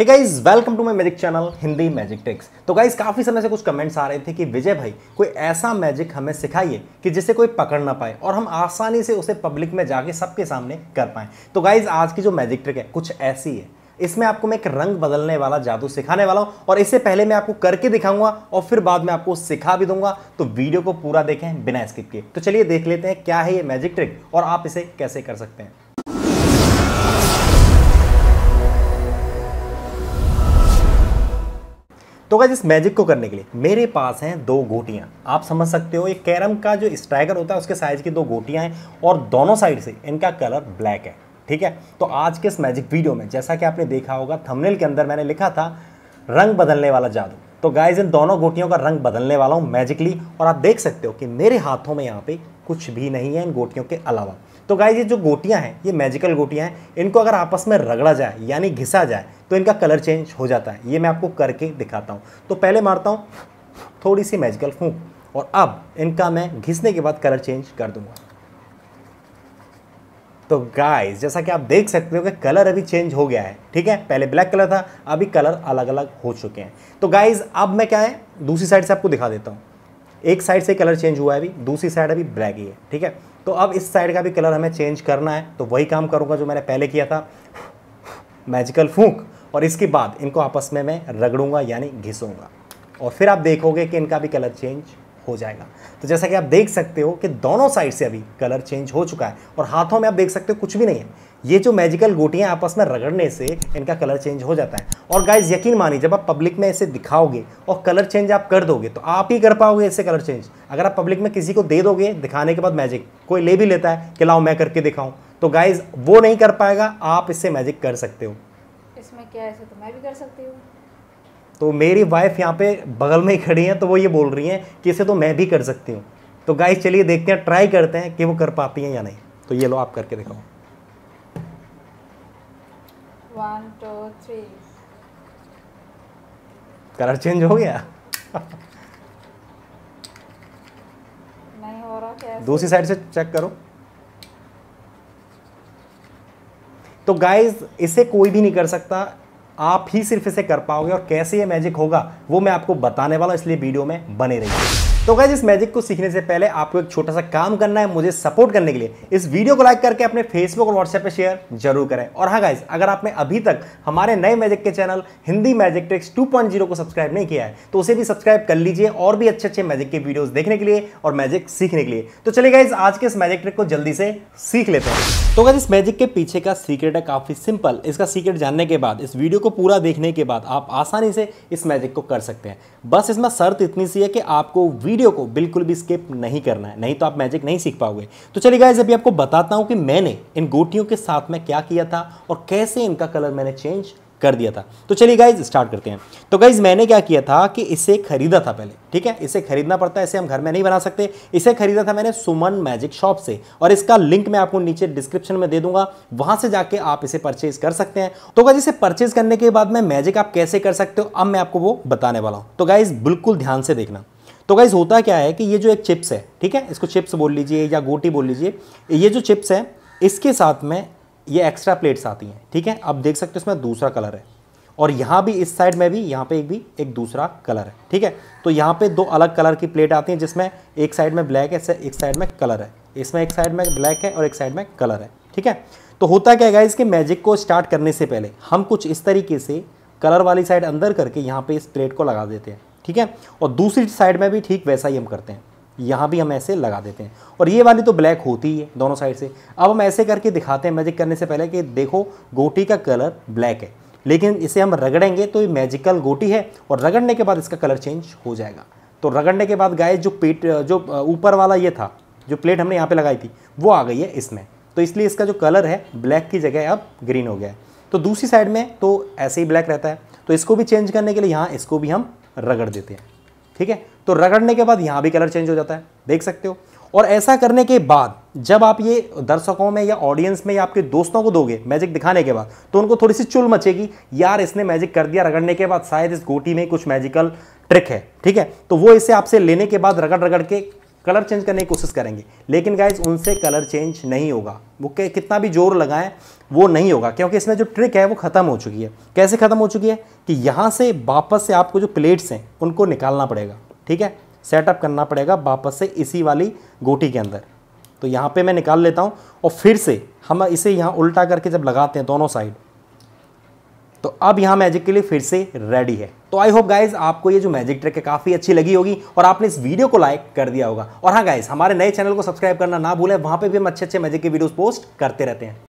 hey guys welcome to my magic channel Hindi magic tex तो guys काफ़ी समय से कुछ कमेंट्स आ रहे थे कि विजय भाई कोई ऐसा मैजिक हमें सिखाइए कि जिसे कोई पकड़ ना पाए और हम आसानी से उसे पब्लिक में जाके सबके सामने कर पाएँ तो गाइस आज की जो मैजिक ट्रिक है कुछ ऐसी है इसमें आपको मैं एक रंग बदलने वाला जादू सिखाने वाला हूँ और इससे पहले मैं आपको करके दिखाऊंगा और फिर बाद में आपको सिखा भी दूंगा तो वीडियो को पूरा देखें बिना स्किप किए तो चलिए देख लेते हैं क्या है ये मैजिक ट्रिक और आप इसे कैसे कर सकते हैं तो क्या इस मैजिक को करने के लिए मेरे पास हैं दो गोटियाँ आप समझ सकते हो ये कैरम का जो स्ट्राइकर होता है उसके साइज़ की दो गोटियाँ हैं और दोनों साइड से इनका कलर ब्लैक है ठीक है तो आज के इस मैजिक वीडियो में जैसा कि आपने देखा होगा थमनेल के अंदर मैंने लिखा था रंग बदलने वाला जादू तो गाइज इन दोनों गोटियों का रंग बदलने वाला हूँ मैजिकली और आप देख सकते हो कि मेरे हाथों में यहाँ पे कुछ भी नहीं है इन गोटियों के अलावा तो गाइज ये जो गोटियाँ हैं ये मैजिकल गोटियाँ हैं इनको अगर आपस में रगड़ा जाए यानी घिसा जाए तो इनका कलर चेंज हो जाता है ये मैं आपको करके दिखाता हूँ तो पहले मारता हूँ थोड़ी सी मैजिकल फूँक और अब इनका मैं घिसने के बाद कलर चेंज कर दूंगा तो गाइस जैसा कि आप देख सकते हो कि कलर अभी चेंज हो गया है ठीक है पहले ब्लैक कलर था अभी कलर अलग अलग हो चुके हैं तो गाइस अब मैं क्या है दूसरी साइड से आपको दिखा देता हूँ एक साइड से कलर चेंज हुआ है अभी दूसरी साइड अभी ब्लैक ही है ठीक है तो अब इस साइड का भी कलर हमें चेंज करना है तो वही काम करूँगा जो मैंने पहले किया था मैजिकल फूंक और इसके बाद इनको आपस में मैं रगड़ूंगा यानी घिसूँगा और फिर आप देखोगे कि इनका भी कलर चेंज हो जाएगा तो जैसा कि आप देख सकते हो कि दोनों साइड से अभी कलर चेंज हो चुका है और हाथों में आप देख सकते हो कुछ भी नहीं है ये जो मैजिकल गोटियाँ आपस में रगड़ने से इनका कलर चेंज हो जाता है और गाइज यकीन मानिए जब आप पब्लिक में इसे दिखाओगे और कलर चेंज आप कर दोगे तो आप ही कर पाओगे इसे कलर चेंज अगर आप पब्लिक में किसी को दे दोगे दिखाने के बाद मैजिक कोई ले भी लेता है कि लाओ मैं करके दिखाऊं तो गाइज वो नहीं कर पाएगा आप इससे मैजिक कर सकते हो इसमें क्या है तो मैं भी कर सकती हूँ तो मेरी वाइफ यहाँ पे बगल में ही खड़ी हैं तो वो ये बोल रही हैं कि इसे तो मैं भी कर सकती हूँ तो गाइस चलिए देखते हैं ट्राई करते हैं कि वो कर पाती हैं या नहीं तो ये लो आप करके थ्री कलर चेंज हो गया दूसरी साइड से चेक करो तो गाइस इसे कोई भी नहीं कर सकता आप ही सिर्फ इसे कर पाओगे और कैसे ये मैजिक होगा वो मैं आपको बताने वाला इसलिए वीडियो में बने रहिए तो गैज इस मैजिक को सीखने से पहले आपको एक छोटा सा काम करना है मुझे सपोर्ट करने के लिए इस वीडियो को लाइक करके अपने फेसबुक और व्हाट्सएप पे शेयर जरूर करें और हाँ गाइज अगर आपने अभी तक हमारे नए मैजिक के चैनल हिंदी मैजिक ट्रिक्स 2.0 को सब्सक्राइब नहीं किया है तो उसे भी सब्सक्राइब कर लीजिए और भी अच्छे अच्छे मैजिक के वीडियोज देखने के लिए और मैजिक सीखने के लिए तो चले गाइज आज के इस मैजिक ट्रिक को जल्दी से सीख लेते हैं तो गैज इस मैजिक के पीछे का सीक्रेट है काफ़ी सिंपल इसका सीक्रेट जानने के बाद इस वीडियो को पूरा देखने के बाद आप आसानी से इस मैजिक को कर सकते हैं बस इसमें शर्त इतनी सी है कि आपको वीडियो को बिल्कुल भी स्किप नहीं करना है नहीं तो आप मैजिक नहीं सीख पाओगे तो चलिए गाइज अभी आपको बताता हूँ कि मैंने इन गोटियों के साथ में क्या किया था और कैसे इनका कलर मैंने चेंज कर दिया था तो चलिए गाइज स्टार्ट करते हैं तो गाइज मैंने क्या किया था कि इसे खरीदा था पहले ठीक है इसे खरीदना पड़ता है इसे हम घर में नहीं बना सकते इसे खरीदा था मैंने सुमन मैजिक शॉप से और इसका लिंक मैं आपको नीचे डिस्क्रिप्शन में दे दूंगा वहां से जाके आप इसे परचेज कर सकते हैं तो गाइज इसे परचेज करने के बाद में मैजिक आप कैसे कर सकते हो अब मैं आपको वो बताने वाला हूँ तो गाइज बिल्कुल ध्यान से देखना तो गाइज होता क्या है कि ये जो एक चिप्स है ठीक है इसको चिप्स बोल लीजिए या गोटी बोल लीजिए ये जो चिप्स है इसके साथ में ये एक्स्ट्रा प्लेट्स आती हैं ठीक है आप देख सकते हो इसमें दूसरा कलर है और यहाँ भी इस साइड में भी यहाँ पे एक भी एक दूसरा कलर है ठीक है तो यहाँ पे दो अलग कलर की प्लेट आती हैं जिसमें एक साइड में ब्लैक है एक साइड में कलर है इसमें एक साइड में ब्लैक है और एक साइड में कलर है ठीक है तो होता क्या है इसके मैजिक को स्टार्ट करने से पहले हम कुछ इस तरीके से कलर वाली साइड अंदर करके यहाँ पे इस प्लेट को लगा देते हैं ठीक है और दूसरी साइड में भी ठीक वैसा ही हम करते हैं यहाँ भी हम ऐसे लगा देते हैं और ये वाली तो ब्लैक होती ही है दोनों साइड से अब हम ऐसे करके दिखाते हैं मैजिक करने से पहले कि देखो गोटी का कलर ब्लैक है लेकिन इसे हम रगड़ेंगे तो ये मैजिकल गोटी है और रगड़ने के बाद इसका कलर चेंज हो जाएगा तो रगड़ने के बाद गाय जो पेट जो ऊपर वाला ये था जो प्लेट हमने यहाँ पर लगाई थी वो आ गई है इसमें तो इसलिए इसका जो कलर है ब्लैक की जगह अब ग्रीन हो गया है तो दूसरी साइड में तो ऐसे ही ब्लैक रहता है तो इसको भी चेंज करने के लिए यहाँ इसको भी हम रगड़ देते हैं ठीक है तो रगड़ने के बाद यहाँ भी कलर चेंज हो जाता है देख सकते हो और ऐसा करने के बाद जब आप ये दर्शकों में या ऑडियंस में या आपके दोस्तों को दोगे मैजिक दिखाने के बाद तो उनको थोड़ी सी चुल मचेगी यार इसने मैजिक कर दिया रगड़ने के बाद शायद इस गोटी में कुछ मैजिकल ट्रिक है ठीक है तो वो इसे आपसे लेने के बाद रगड़ रगड़ के कलर चेंज करने की कोशिश करेंगे लेकिन गाइज उनसे कलर चेंज नहीं होगा वो कितना भी जोर लगाएं वो नहीं होगा क्योंकि इसमें जो ट्रिक है वो ख़त्म हो चुकी है कैसे ख़त्म हो चुकी है कि यहाँ से वापस से आपको जो प्लेट्स हैं उनको निकालना पड़ेगा ठीक है सेटअप करना पड़ेगा वापस से इसी वाली गोटी के अंदर तो यहाँ पर मैं निकाल लेता हूँ और फिर से हम इसे यहाँ उल्टा करके जब लगाते हैं दोनों साइड तो अब यहाँ मैजिक के लिए फिर से रेडी है तो आई होप गाइज आपको ये जो मैजिक ट्रिक है काफ़ी अच्छी लगी होगी और आपने इस वीडियो को लाइक कर दिया होगा और हाँ गाइज हमारे नए चैनल को सब्सक्राइब करना ना भूलें वहाँ पे भी हम अच्छे अच्छे मैजिक के वीडियोस पोस्ट करते रहते हैं